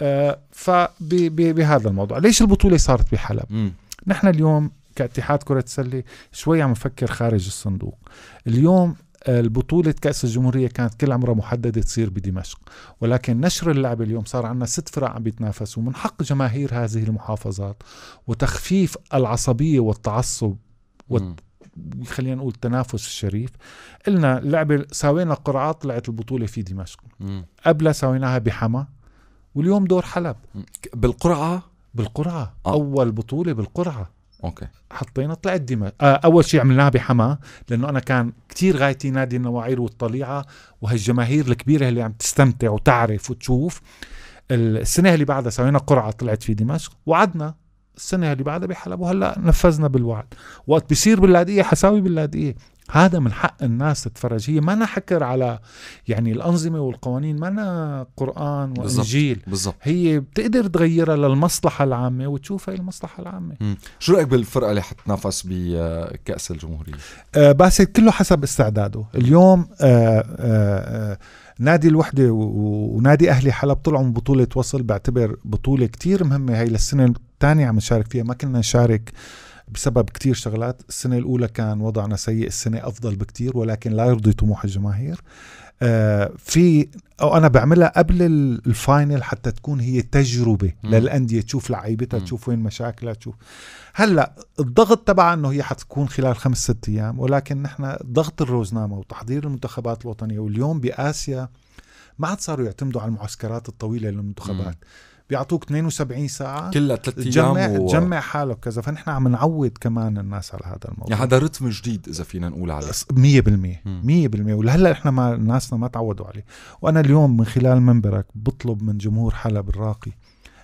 آه فبهذا الموضوع ليش البطوله صارت بحلب م. نحن اليوم كاتحاد كرة سلة شوي عم نفكر خارج الصندوق اليوم آه، البطولة كأس الجمهورية كانت كل عمرها محددة تصير بدمشق ولكن نشر اللعبة اليوم صار عندنا ست فرق عم بيتنافسوا من حق جماهير هذه المحافظات وتخفيف العصبية والتعصب وال... خلينا نقول التنافس الشريف قلنا اللعبة ساوينا قرعة طلعت البطولة في دمشق قبلها ساويناها بحما واليوم دور حلب بالقرعة بالقرعة آه. أول بطولة بالقرعة اوكي حطينا طلعت دماء آه اول شيء عملناها بحماه لانه انا كان كتير غايتي نادي النواعير والطليعه وهالجماهير الكبيره اللي عم تستمتع وتعرف وتشوف السنه اللي بعدها سوينا قرعه طلعت في دمشق وعدنا السنه اللي بعدها بحلب وهلا نفذنا بالوعد وقت بيصير باللاذقيه حساوي باللاذقيه هذا من حق الناس تتفرج هي ما نحكر حكر على يعني الأنظمة والقوانين ما أنا قرآن وإنجيل بالزبط. هي بتقدر تغيرها للمصلحة العامة وتشوف هاي المصلحة العامة مم. شو رأيك بالفرقة اللي حتنافس بكأس آه، الجمهورية؟ آه باسل كله حسب استعداده اليوم آه آه, آه، نادي الوحدة ونادي أهلي حلب طلعوا من بطولة وصل بعتبر بطولة كتير مهمة هاي للسنة الثانية عم نشارك فيها ما كنا نشارك آه بسبب كتير شغلات السنة الأولى كان وضعنا سيء السنة أفضل بكتير ولكن لا يرضي طموح الجماهير آه في أو أنا بعملها قبل الفاينل حتى تكون هي تجربة م. للأندية تشوف لعيبتها تشوف وين مشاكلها تشوف هلا الضغط تبع انه هي حتكون خلال خمس ست ايام ولكن نحن ضغط الروزنامه وتحضير المنتخبات الوطنيه واليوم باسيا ما عاد صاروا يعتمدوا على المعسكرات الطويله للمنتخبات م. بيعطوك 72 ساعه كلها ثلاث ايام تجمع و... تجمع حالك كذا فنحن عم نعود كمان الناس على هذا الموضوع يعني هذا رتم جديد اذا فينا نقول عليه 100% 100% ولهلا نحن ما ناسنا ما تعودوا عليه وانا اليوم من خلال منبرك بطلب من جمهور حلب الراقي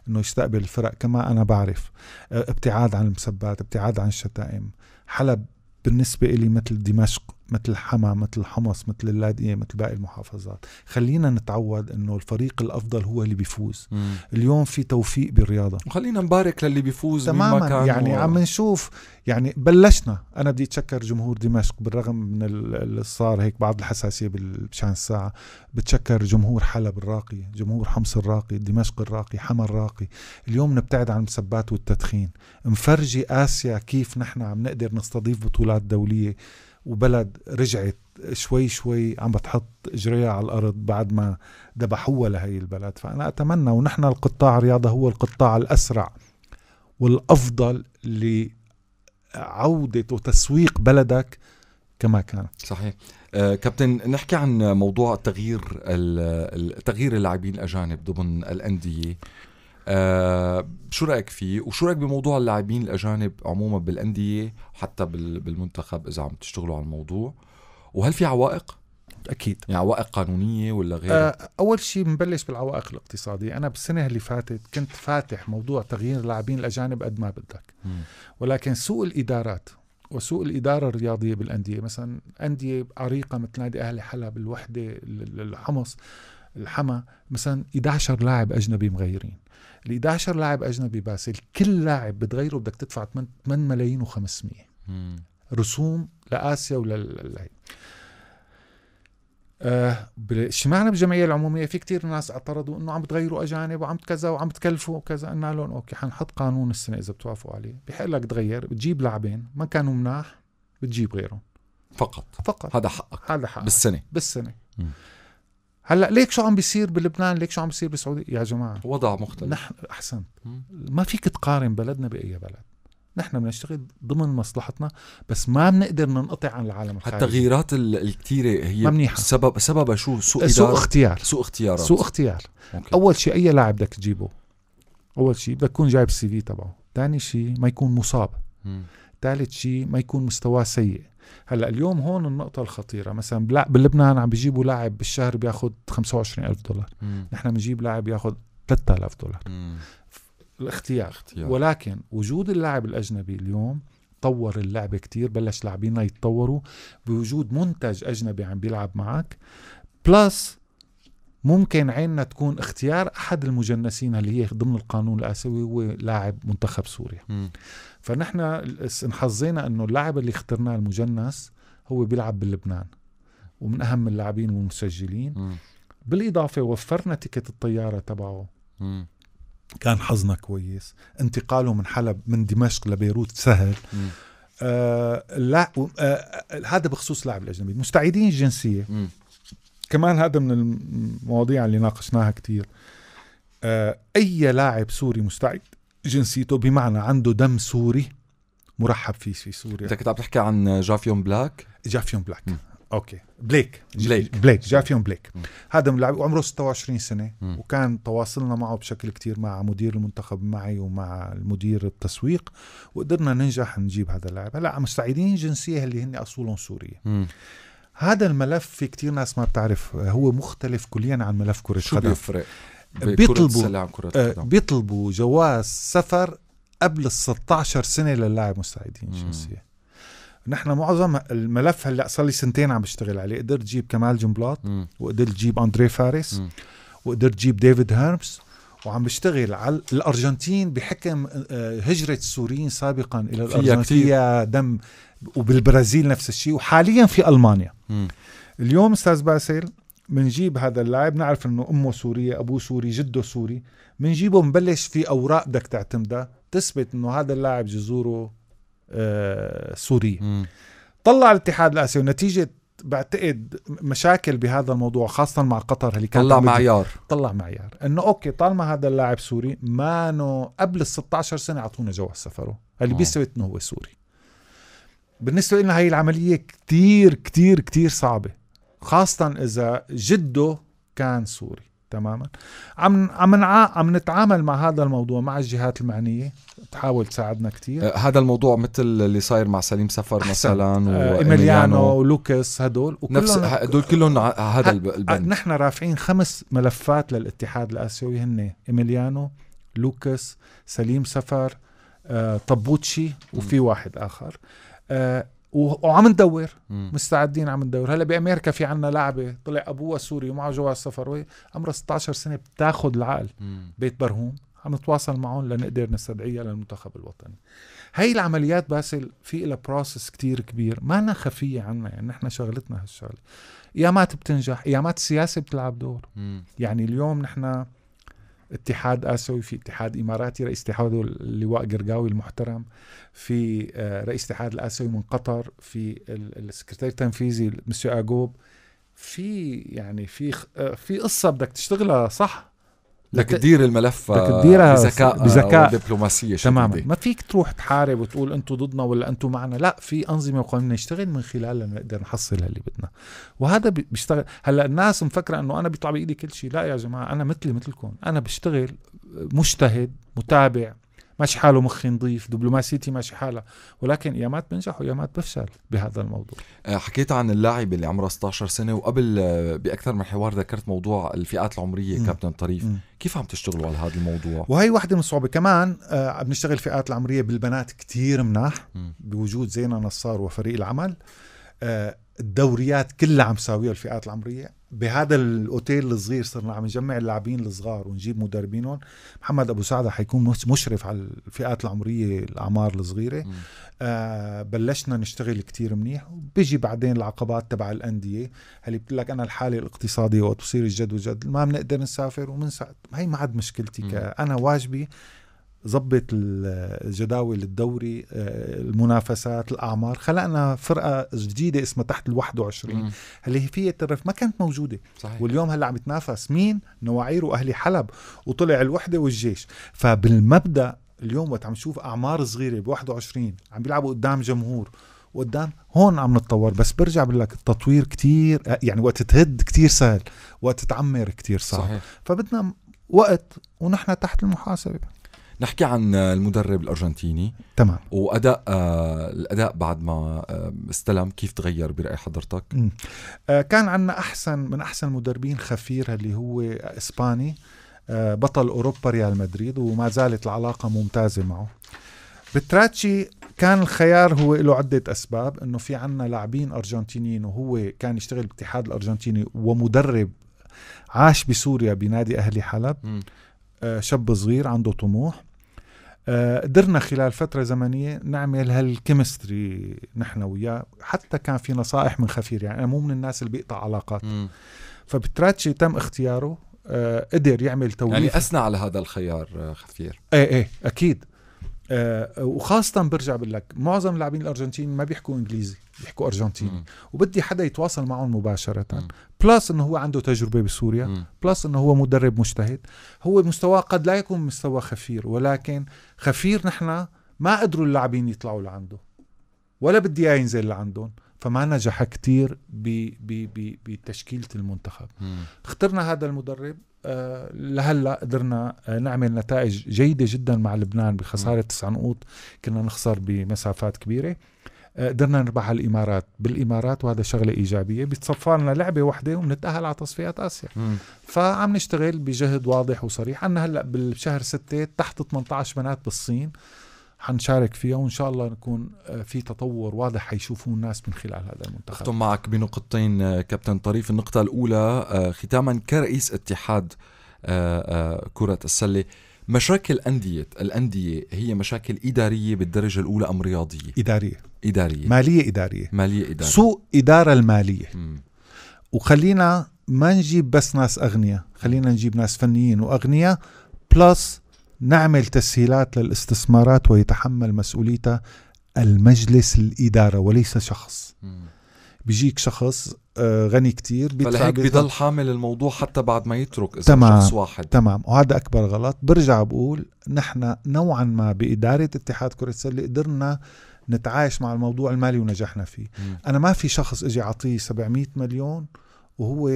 انه يستقبل الفرق كما انا بعرف آه، ابتعاد عن المسبات ابتعاد عن الشتائم حلب بالنسبه لي مثل دمشق مثل حما مثل حمص مثل اللاذقية مثل باقي المحافظات خلينا نتعود انه الفريق الافضل هو اللي بيفوز مم. اليوم في توفيق بالرياضة وخلينا نبارك للي بيفوز تماما يعني و... عم نشوف يعني بلشنا انا بدي اتشكر جمهور دمشق بالرغم من اللي صار هيك بعض الحساسية بشان الساعة بتشكر جمهور حلب الراقي جمهور حمص الراقي دمشق الراقي حما الراقي اليوم نبتعد عن المسبات والتدخين نفرجي اسيا كيف نحن عم نقدر نستضيف بطولات دولية وبلد رجعت شوي شوي عم بتحط اجريها على الارض بعد ما ذبحوها لهي البلد فانا اتمنى ونحن القطاع الرياضه هو القطاع الاسرع والافضل لعوده وتسويق بلدك كما كان صحيح آه كابتن نحكي عن موضوع تغيير تغيير اللاعبين الاجانب ضمن الانديه آه شو رايك فيه وشو رايك بموضوع اللاعبين الاجانب عموما بالانديه حتى بالمنتخب اذا عم تشتغلوا على الموضوع وهل في عوائق اكيد يعني عوائق قانونيه ولا غيرها آه، اول شيء بنبلش بالعوائق الاقتصاديه انا بالسنه اللي فاتت كنت فاتح موضوع تغيير اللاعبين الاجانب قد ما بدك م. ولكن سوء الادارات وسوء الاداره الرياضيه بالانديه مثلا انديه عريقه مثل نادي اهلي حلب الوحده الحمص الحما مثلا 11 لاعب اجنبي مغيرين ال 11 لاعب اجنبي باسل كل لاعب بتغيره بدك تدفع 8 ملايين و500 رسوم لاسيا ولل اجتماعنا آه، بالجمعيه العموميه في كتير ناس اعترضوا انه عم تغيروا اجانب وعم كذا وعم تكلفوا وكذا قلنا لهم اوكي حنحط قانون السنه اذا بتوافقوا عليه بحق لك تغير بتجيب لاعبين ما كانوا مناح بتجيب غيرهم فقط فقط هذا حقك هذا حقك بالسنه بالسنه م. هلا ليك شو عم بيصير بلبنان ليك شو عم بيصير بالسعوديه يا جماعه وضع مختلف نحن احسنت ما فيك تقارن بلدنا باي بلد نحن بنشتغل ضمن مصلحتنا بس ما بنقدر ننقطع عن العالم الخارجي التغييرات الكثيره هي منيحة. سبب سببها شو سوء سوء اختيار سوء اختيار سوء اختيار أوكي. اول شيء اي لاعب بدك تجيبه اول شيء بدك تكون جايب السي في تبعه ثاني شيء ما يكون مصاب ثالث شيء ما يكون مستواه سيء هلا اليوم هون النقطة الخطيرة مثلا بلبنان عم بيجيبوا لاعب بالشهر بياخذ 25000 دولار مم. نحن بنجيب لاعب بياخذ 3000 دولار مم. الاختيار اختيار. ولكن وجود اللاعب الأجنبي اليوم طور اللعبة كتير بلش لاعبينا يتطوروا بوجود منتج أجنبي عم بيلعب معك بلس ممكن عيننا تكون اختيار احد المجنسين اللي هي ضمن القانون الاسيوي هو لاعب منتخب سوريا م. فنحن انحظينا انه اللاعب اللي اخترناه المجنس هو بيلعب بلبنان ومن اهم اللاعبين والمسجلين م. بالاضافه وفرنا تيكت الطياره تبعه م. كان حظنا كويس انتقاله من حلب من دمشق لبيروت سهل م. آه لا آه،, آه هذا بخصوص لاعب الاجنبي مستعيدين الجنسيه م. كمان هذا من المواضيع اللي ناقشناها كثير آه اي لاعب سوري مستعد جنسيته بمعنى عنده دم سوري مرحب فيه في سوريا انت كنت عم تحكي عن جافيون بلاك جافيون بلاك م. اوكي بليك بليك بليك جافيون فيهم بليك م. هذا ملعب وعمره 26 سنه م. وكان تواصلنا معه بشكل كتير مع مدير المنتخب معي ومع المدير التسويق وقدرنا ننجح نجيب هذا اللاعب هلا مستعيدين جنسيه اللي هن اصولهم سوريه م. هذا الملف في كتير ناس ما بتعرف هو مختلف كليا عن ملف كره القدم شو خدم. بيفرق بيطلبوا كرة آه، بيطلبوا جواز سفر قبل ال 16 سنه للاعب مستعيدين جنسيه نحن معظم الملف هلا صار لي سنتين عم بشتغل عليه قدرت جيب كمال جنبلاط وقدرت جيب اندري فارس وقدرت جيب ديفيد هيرمس وعم بشتغل على الارجنتين بحكم آه، هجره السوريين سابقا الى الارجنتين فيها دم وبالبرازيل نفس الشيء وحاليا في المانيا مم. اليوم استاذ باسل بنجيب هذا اللاعب نعرف انه امه سوريه ابوه سوري جده سوري بنجيبه بنبلش في اوراق بدك تعتمدها تثبت انه هذا اللاعب جذوره آه، سورية طلع الاتحاد الآسيوي نتيجة بعتقد مشاكل بهذا الموضوع خاصة مع قطر اللي كان طلع معيار طلع معيار انه اوكي طالما هذا اللاعب سوري مانو قبل ال 16 سنة اعطونا جواز سفره اللي بيثبت انه هو سوري بالنسبة لنا هاي العملية كتير كتير كتير صعبة خاصة إذا جده كان سوري تماما عم عم نع... عم نتعامل مع هذا الموضوع مع الجهات المعنيه تحاول تساعدنا كثير أه، هذا الموضوع مثل اللي صاير مع سليم سفر مثلا أه، وايميليانو ولوكس هدول نفس هدول كلهم هذا البند نحن رافعين خمس ملفات للاتحاد الاسيوي هن ايميليانو لوكس سليم سفر آه، طبوتشي وفي واحد اخر أه، وعم ندور مستعدين عم ندور هلا بامريكا في عنا لعبه طلع ابوها سوري ومعه جواز سفر عمرها 16 سنه بتاخذ العقل بيت برهوم عم نتواصل معهم لنقدر نستدعيها للمنتخب الوطني هاي العمليات باسل في لها بروسس كتير كبير ما أنا خفية عنا يعني نحن شغلتنا هالشغلة يا ما بتنجح يا ما السياسة بتلعب دور مم. يعني اليوم نحن اتحاد اسيوي في اتحاد اماراتي رئيس اتحاده اللواء قرقاوي المحترم في آه، رئيس الاتحاد الاسيوي من قطر في السكرتير التنفيذي مسيو اجوب في يعني في آه، في قصه بدك تشتغلها صح بدك تدير الملف بدك تديرها بذكاء بذكاء دبلوماسيه تماما ما فيك تروح تحارب وتقول انتم ضدنا ولا انتم معنا لا في انظمه وقوانين نشتغل من خلالها نقدر نحصل اللي بدنا وهذا بيشتغل هلا الناس مفكره انه انا بيطلع بايدي كل شيء لا يا جماعه انا مثلي مثلكم انا بشتغل مجتهد متابع ماشي حاله مخي نظيف دبلوماسيتي ماشي حالها ولكن يامات بنجح ويامات بفشل بهذا الموضوع آه، حكيت عن اللاعب اللي عمره 16 سنه وقبل آه، باكثر من حوار ذكرت موضوع الفئات العمريه م. كابتن طريف م. كيف عم تشتغلوا على هذا الموضوع وهي واحدة من الصعوبة كمان آه بنشتغل الفئات العمرية بالبنات كتير مناح بوجود زينة نصار وفريق العمل آه، الدوريات كلها عم ساويها الفئات العمريه بهذا الاوتيل الصغير صرنا عم نجمع اللاعبين الصغار ونجيب مدربينهم محمد ابو سعده حيكون مشرف على الفئات العمريه الاعمار الصغيره آه بلشنا نشتغل كتير منيح وبيجي بعدين العقبات تبع الانديه هل بتقول لك انا الحاله الاقتصاديه وقت بصير الجد وجد ما بنقدر نسافر ومنسعد هي ما عاد مشكلتي انا واجبي ظبط الجداول الدوري آه، المنافسات الاعمار خلقنا فرقه جديده اسمها تحت ال 21 اللي هي الترف ما كانت موجوده صحيح. واليوم هلا عم يتنافس مين نواعير واهلي حلب وطلع الوحده والجيش فبالمبدا اليوم وقت عم نشوف اعمار صغيره ب 21 عم بيلعبوا قدام جمهور وقدام هون عم نتطور بس برجع بقول لك التطوير كتير آه، يعني وقت تهد كتير سهل وقت تعمر كتير صعب صحيح. فبدنا وقت ونحن تحت المحاسبه نحكي عن المدرب الارجنتيني تمام واداء الاداء بعد ما استلم كيف تغير براي حضرتك آه، كان عندنا احسن من احسن المدربين خفير اللي هو اسباني آه، بطل اوروبا ريال مدريد وما زالت العلاقه ممتازه معه بتراتشي كان الخيار هو له عدة أسباب إنه في عنا لاعبين أرجنتينيين وهو كان يشتغل بالاتحاد الأرجنتيني ومدرب عاش بسوريا بنادي أهلي حلب آه، شاب صغير عنده طموح قدرنا آه، خلال فترة زمنية نعمل هالكيمستري نحن وياه حتى كان في نصائح من خفير يعني أنا مو من الناس اللي بيقطع علاقات فبتراتشي تم اختياره آه، قدر يعمل يعني توليفه يعني اثنى على هذا الخيار آه، خفير ايه ايه اكيد آه، وخاصة برجع بقول لك معظم اللاعبين الارجنتين ما بيحكوا انجليزي بيحكوا ارجنتيني مم. وبدي حدا يتواصل معهم مباشرة مم. بلس انه هو عنده تجربة بسوريا مم. بلس انه هو مدرب مجتهد هو مستواه قد لا يكون مستوى خفير ولكن خفير نحن ما قدروا اللاعبين يطلعوا لعنده ولا بدي اياه ينزل لعندهم فما نجح كتير بتشكيلة المنتخب مم. اخترنا هذا المدرب آه، لهلا قدرنا آه، نعمل نتائج جيدة جدا مع لبنان بخسارة تسع نقوط كنا نخسر بمسافات كبيرة آه، قدرنا نربح على الامارات بالامارات وهذا شغله ايجابيه بتصفى لنا لعبه واحده وبنتاهل على تصفيات اسيا مم. فعم نشتغل بجهد واضح وصريح عندنا هلا بالشهر 6 تحت 18 بنات بالصين حنشارك فيها وان شاء الله نكون آه، في تطور واضح حيشوفوه الناس من خلال هذا المنتخب اختم معك بنقطتين آه، كابتن طريف النقطه الاولى آه، ختاما كرئيس اتحاد كره السله مشاكل أندية الأندية هي مشاكل إدارية بالدرجة الأولى أم رياضية؟ إدارية إدارية مالية إدارية مالية إدارية سوء إدارة المالية م. وخلينا ما نجيب بس ناس أغنياء خلينا نجيب ناس فنيين وأغنياء بلس نعمل تسهيلات للاستثمارات ويتحمل مسؤوليتها المجلس الإدارة وليس شخص بيجيك شخص آه، غني كتير فلهيك بضل حامل الموضوع حتى بعد ما يترك إذا تمام شخص واحد تمام وهذا أكبر غلط برجع بقول نحن نوعا ما بإدارة اتحاد كرة السلة قدرنا نتعايش مع الموضوع المالي ونجحنا فيه م. أنا ما في شخص إجي أعطيه 700 مليون وهو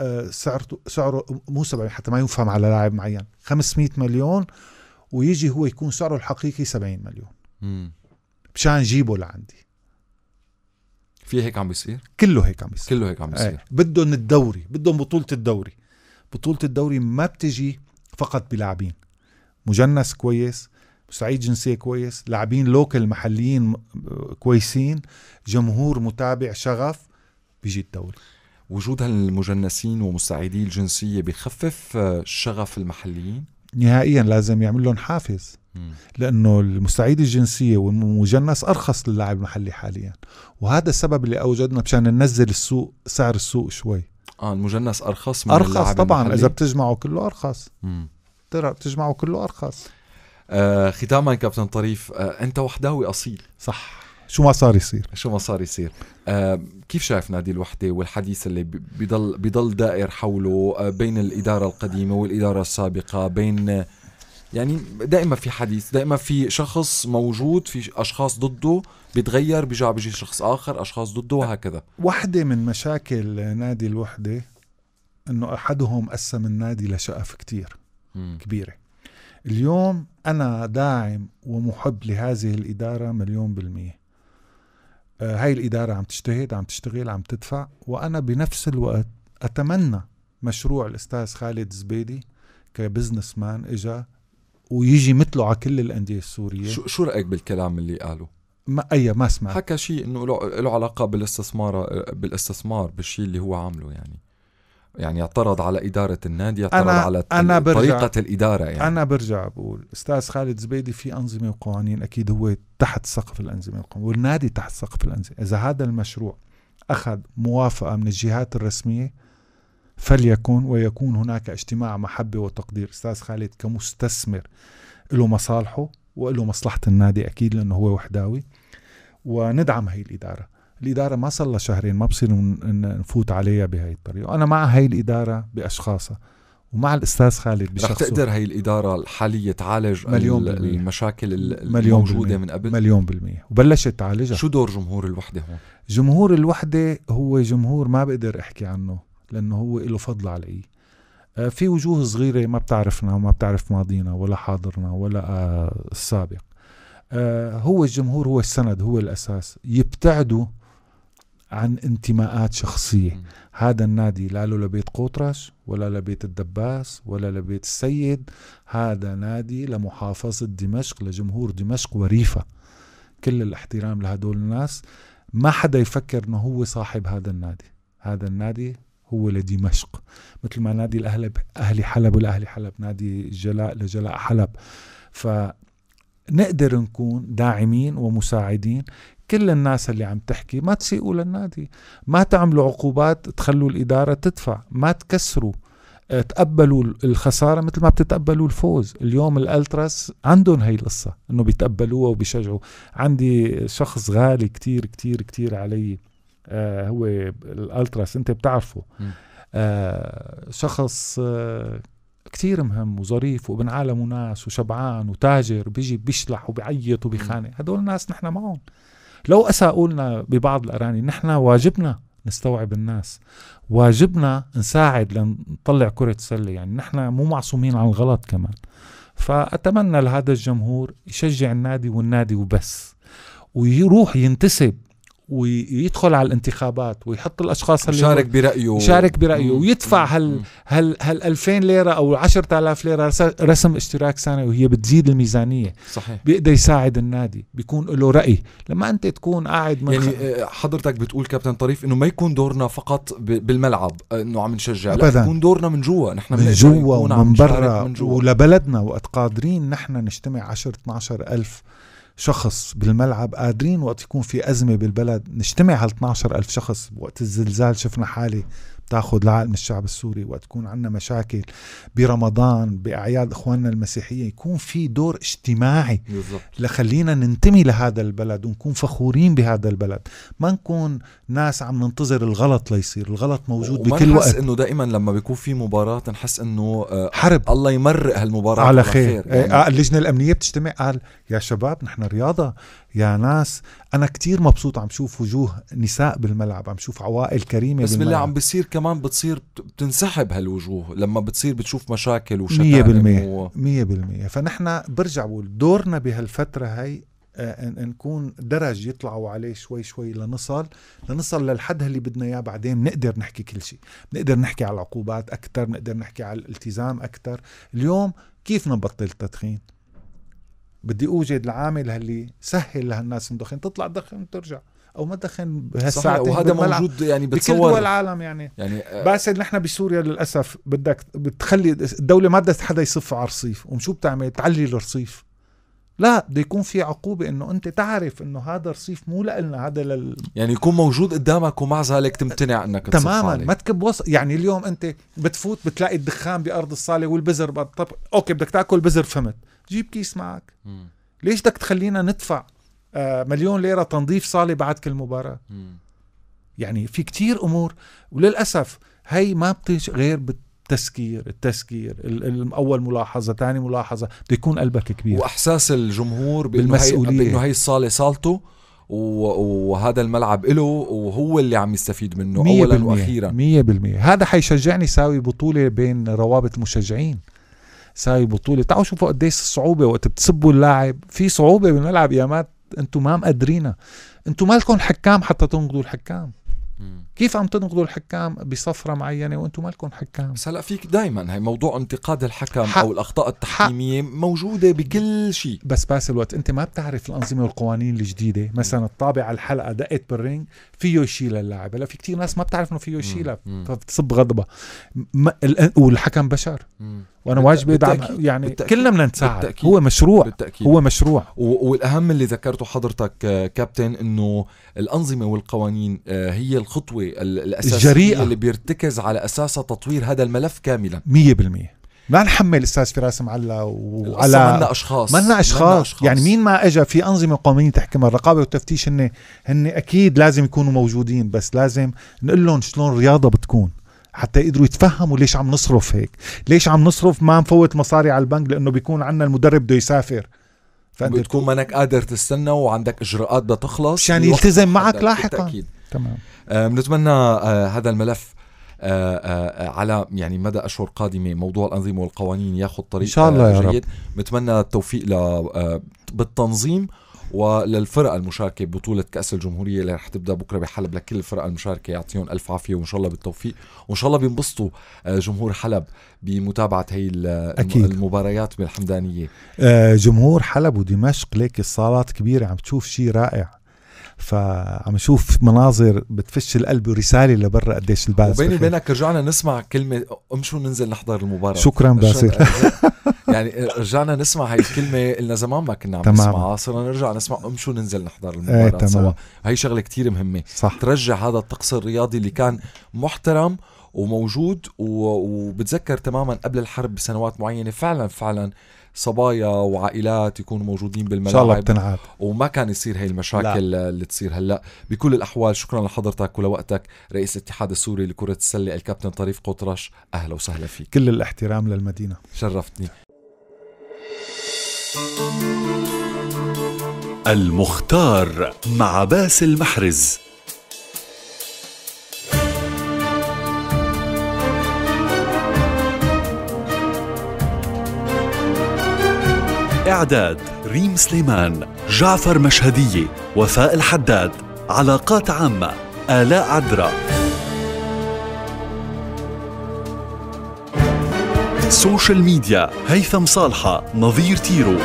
آه، سعرته سعره مو 700 حتى ما ينفهم على لاعب معين 500 مليون ويجي هو يكون سعره الحقيقي 70 مليون مشان جيبه لعندي في هيك عم بيصير؟ كله هيك عم بيصير كله هيك عم بيصير ايه. بدهم الدوري بدهم بطولة الدوري بطولة الدوري ما بتجي فقط بلاعبين مجنس كويس مستعيد جنسية كويس لاعبين لوكل محليين كويسين جمهور متابع شغف بيجي الدوري وجود هالمجنسين ومستعيدي الجنسية بخفف شغف المحليين نهائيا لازم يعمل لهم حافز لانه المستعيد الجنسيه والمجنس ارخص للاعب المحلي حاليا وهذا السبب اللي اوجدنا مشان ننزل السوق سعر السوق شوي اه المجنس ارخص من ارخص طبعا المحلي. اذا بتجمعه كله ارخص ترى بتجمعه كله ارخص آه ختاما كابتن طريف آه انت وحداوي اصيل صح شو ما صار يصير شو ما صار يصير آه كيف شايف نادي الوحدة والحديث اللي بضل بضل دائر حوله آه بين الإدارة القديمة والإدارة السابقة بين يعني دائما في حديث دائما في شخص موجود في أشخاص ضده بتغير بيجي بيجي شخص آخر أشخاص ضده وهكذا وحدة من مشاكل نادي الوحدة أنه أحدهم قسم النادي لشقف كتير م. كبيرة اليوم أنا داعم ومحب لهذه الإدارة مليون بالمية آه، هاي الإدارة عم تجتهد عم تشتغل عم تدفع وأنا بنفس الوقت أتمنى مشروع الأستاذ خالد زبيدي كبزنس مان إجا ويجي مثله على كل الأندية السورية شو, شو رأيك بالكلام اللي قاله؟ ما أي ما سمعت حكى شيء إنه له علاقة بالاستثمار بالاستثمار بالشيء اللي هو عامله يعني يعني اعترض على إدارة النادي اعترض أنا على أنا برجع طريقة الإدارة يعني. أنا برجع بقول أستاذ خالد زبيدي في أنظمة وقوانين أكيد هو تحت سقف الأنظمة القوانين والنادي تحت سقف الأنظمة إذا هذا المشروع أخذ موافقة من الجهات الرسمية فليكن ويكون هناك اجتماع محبة وتقدير أستاذ خالد كمستثمر له مصالحه وله مصلحة النادي أكيد لأنه هو وحداوي وندعم هي الإدارة الإدارة ما صار لها شهرين ما بصير نفوت عليها بهي الطريقة أنا مع هي الإدارة بأشخاصها ومع الأستاذ خالد بشخصه رح تقدر هي الإدارة الحالية تعالج مليون بالمية. المشاكل الموجودة من قبل مليون بالمية وبلشت تعالجها شو دور جمهور الوحدة هون؟ جمهور الوحدة هو جمهور ما بقدر أحكي عنه لأنه هو له فضل علي آه، في وجوه صغيرة ما بتعرفنا وما بتعرف ماضينا ولا حاضرنا ولا آه، السابق آه، هو الجمهور هو السند هو الأساس يبتعدوا عن انتماءات شخصية هذا النادي لا له لبيت قوطرش ولا لبيت الدباس ولا لبيت السيد هذا نادي لمحافظة دمشق لجمهور دمشق وريفة كل الاحترام لهدول الناس ما حدا يفكر انه هو صاحب هذا النادي هذا النادي هو لدمشق مثل ما نادي الاهلي اهلي حلب والاهلي حلب نادي جلاء لجلاء حلب ف نقدر نكون داعمين ومساعدين كل الناس اللي عم تحكي ما تسيئوا للنادي ما تعملوا عقوبات تخلوا الإدارة تدفع ما تكسروا آه، تقبلوا الخساره مثل ما بتتقبلوا الفوز اليوم الالتراس عندهم هي القصه انه بيتقبلوها وبيشجعوا عندي شخص غالي كتير كتير كتير علي آه هو الالتراس انت بتعرفه آه شخص آه كتير مهم وظريف وابن عالم وناس وشبعان وتاجر بيجي بيشلح وبيعيط وبيخانق هدول الناس نحن معهم لو أساءوا لنا ببعض الأراني نحن واجبنا نستوعب الناس واجبنا نساعد لنطلع كرة سلة يعني نحن مو معصومين عن الغلط كمان فأتمنى لهذا الجمهور يشجع النادي والنادي وبس ويروح ينتسب ويدخل على الانتخابات ويحط الاشخاص اللي يشارك برايه يشارك برايه ويدفع هال هال هال 2000 ليره او 10000 ليره رسم اشتراك سنه وهي بتزيد الميزانيه صحيح بيقدر يساعد النادي بيكون له راي لما انت تكون قاعد من يعني آه، حضرتك بتقول كابتن طريف انه ما يكون دورنا فقط بالملعب آه، انه عم نشجع لا يكون دورنا من جوا نحن من جوا ومن برا ولبلدنا وقت قادرين نحن نجتمع 10 12000 شخص بالملعب قادرين وقت يكون في أزمة بالبلد نجتمع هال 12 ألف شخص وقت الزلزال شفنا حالة تاخذ العقل من الشعب السوري وقت تكون عندنا مشاكل برمضان باعياد اخواننا المسيحيه يكون في دور اجتماعي بالضبط. لخلينا ننتمي لهذا البلد ونكون فخورين بهذا البلد ما نكون ناس عم ننتظر الغلط ليصير الغلط موجود بكل وقت انه دائما لما بيكون في مباراه نحس انه آه، حرب الله يمرق هالمباراه على خير, خير. يعني. آه، اللجنه الامنيه بتجتمع قال يا شباب نحن رياضه يا ناس انا كتير مبسوط عم شوف وجوه نساء بالملعب عم شوف عوائل كريمه بس بالملعب. باللي عم بيصير كمان بتصير بتنسحب هالوجوه لما بتصير بتشوف مشاكل وشتائم 100% و... 100% فنحن برجع بقول دورنا بهالفتره هي آه، نكون درج يطلعوا عليه شوي شوي لنصل لنصل للحد اللي بدنا اياه بعدين نقدر نحكي كل شيء بنقدر نحكي على العقوبات اكثر بنقدر نحكي على الالتزام اكثر اليوم كيف نبطل التدخين بدي اوجد العامل اللي سهل لهالناس تدخن تطلع تدخن وترجع او ما تدخن بهالساعتين وهذا موجود يعني بتصور بكل دول العالم يعني يعني آه بس نحن بسوريا للاسف بدك بتخلي الدوله ما بدها حدا يصف على الرصيف وشو بتعمل تعلي الرصيف لا بده يكون في عقوبة انه انت تعرف انه هذا رصيف مو لنا هذا لل يعني يكون موجود قدامك ومع ذلك تمتنع انك تماما ما تكب وص... يعني اليوم انت بتفوت بتلاقي الدخان بارض الصالة والبزر بأرض... طب اوكي بدك تاكل بزر فهمت جيب كيس معك ليش بدك تخلينا ندفع آه، مليون ليرة تنظيف صالة بعد كل مباراة يعني في كتير امور وللاسف هي ما بتيجي غير بت... تسكير التسكير اول ملاحظه ثاني ملاحظه بده يكون قلبك كبير واحساس الجمهور بالمسؤوليه بانه هي الصاله صالته وهذا الملعب له وهو اللي عم يستفيد منه اولا واخيرا 100% هذا حيشجعني ساوي بطوله بين روابط المشجعين ساوي بطوله تعالوا شوفوا قديش الصعوبه وقت بتسبوا اللاعب في صعوبه بالملعب يا مات انتم ما مقدرينها انتم مالكم حكام حتى تنقضوا الحكام كيف عم تنقضوا الحكام بصفرة معينة وانتم مالكم حكام بس هلا فيك دائما هي موضوع انتقاد الحكم او الاخطاء التحكيمية موجودة بكل شيء بس باس الوقت انت ما بتعرف الانظمة والقوانين الجديدة مثلا الطابع على الحلقة دقت بالرينج فيه يشيل اللاعب هلا في كتير ناس ما بتعرف انه فيه يشيلها فبتصب غضبها والحكم بشر مم. وانا واجبي ادعم يعني كلنا بدنا نساعد بالتأكيد هو مشروع بالتأكيد هو مشروع والاهم اللي ذكرته حضرتك آه، كابتن انه الانظمه والقوانين آه، هي الخطوه الاساسيه الجريئة. اللي بيرتكز على اساسها تطوير هذا الملف كاملا 100% ما نحمل استاذ فراس معلا وعلى منا اشخاص منا أشخاص. اشخاص يعني مين ما اجى في انظمه قانونيه تحكمها الرقابه والتفتيش هن هن اكيد لازم يكونوا موجودين بس لازم نقول لهم شلون الرياضه بتكون حتى يقدروا يتفهموا ليش عم نصرف هيك ليش عم نصرف ما نفوت مصاري على البنك لانه بيكون عندنا المدرب بده يسافر فانت بتكون منك قادر تستنى وعندك اجراءات بدها تخلص عشان يلتزم معك لاحقا بالتأكيد. تمام آه، بنتمنى آه هذا الملف آه آه على يعني مدى اشهر قادمه موضوع الانظمه والقوانين ياخذ طريق ان شاء الله آه، يا جيد. رب بتمنى التوفيق ل آه، بالتنظيم وللفرق المشاركة ببطولة كأس الجمهورية اللي رح تبدأ بكرة بحلب لكل الفرق المشاركة يعطيهم ألف عافية وإن شاء الله بالتوفيق وإن شاء الله بينبسطوا آه، جمهور حلب بمتابعة هي أكيد. المباريات بالحمدانية آه، جمهور حلب ودمشق ليك الصالات كبيرة عم تشوف شيء رائع فعم نشوف مناظر بتفش القلب ورساله لبرا قديش البعث وبيني وبينك رجعنا نسمع كلمه امشوا ننزل نحضر المباراه شكرا باسل يعني رجعنا نسمع هاي الكلمه قلنا زمان ما كنا عم تمام. نسمعها صرنا نرجع نسمع امشوا ننزل نحضر إيه، المباراه ايه تمام. سوا هاي شغله كتير مهمه صح. ترجع هذا الطقس الرياضي اللي كان محترم وموجود وبتذكر تماما قبل الحرب بسنوات معينه فعلا فعلا صبايا وعائلات يكونوا موجودين بالملاعب ان شاء الله بتنعاد وما كان يصير هاي المشاكل لا. اللي تصير هلا بكل الاحوال شكرا لحضرتك ولوقتك رئيس الاتحاد السوري لكره السله الكابتن طريف قطرش اهلا وسهلا فيك كل الاحترام للمدينه شرفتني المختار مع باسل محرز إعداد ريم سليمان جعفر مشهدية وفاء الحداد علاقات عامة آلاء عدرا سوشيال ميديا هيثم صالحة نظير تيرو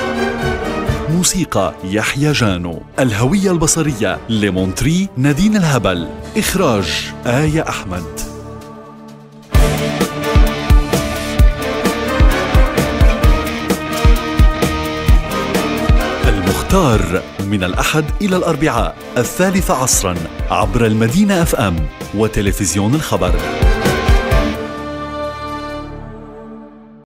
موسيقى يحيى جانو الهوية البصرية لمونتري نادين الهبل إخراج آية أحمد أوتار من الأحد إلى الأربعاء الثالثة عصرا عبر المدينة أف أم وتلفزيون الخبر